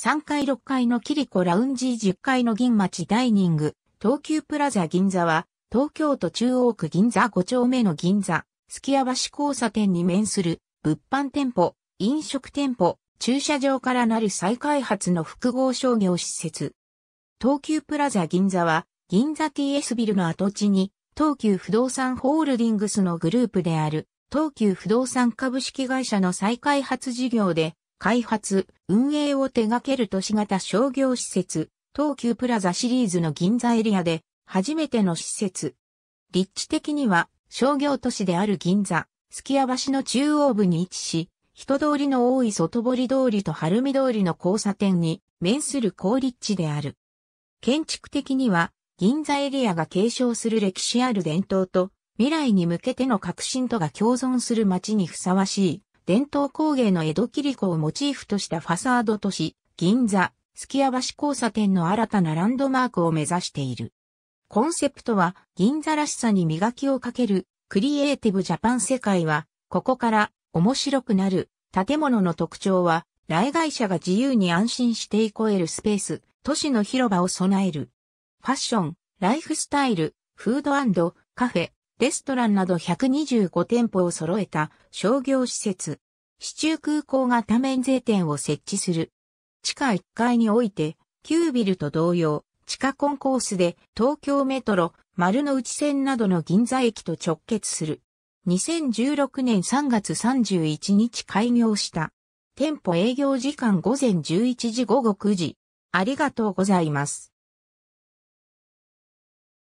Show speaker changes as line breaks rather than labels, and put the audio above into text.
3階6階のキリコラウンジ10階の銀町ダイニング、東急プラザ銀座は、東京都中央区銀座5丁目の銀座、月屋橋交差点に面する、物販店舗、飲食店舗、駐車場からなる再開発の複合商業施設。東急プラザ銀座は、銀座 TS ビルの跡地に、東急不動産ホールディングスのグループである、東急不動産株式会社の再開発事業で、開発、運営を手掛ける都市型商業施設、東急プラザシリーズの銀座エリアで、初めての施設。立地的には、商業都市である銀座、すきや橋の中央部に位置し、人通りの多い外堀通りと晴海通りの交差点に面する好立地である。建築的には、銀座エリアが継承する歴史ある伝統と、未来に向けての革新とが共存する街にふさわしい、伝統工芸の江戸切子をモチーフとしたファサード都市、銀座、月屋橋交差点の新たなランドマークを目指している。コンセプトは、銀座らしさに磨きをかける、クリエイティブジャパン世界は、ここから面白くなる、建物の特徴は、来外者が自由に安心して越えるスペース、都市の広場を備える。ファッション、ライフスタイル、フードカフェ、レストランなど125店舗を揃えた商業施設、市中空港型免税店を設置する。地下1階において、旧ビルと同様、地下コンコースで東京メトロ、丸の内線などの銀座駅と直結する。2016年3月31日開業した。店舗営業時間午前11時午後9時。ありがとうございます。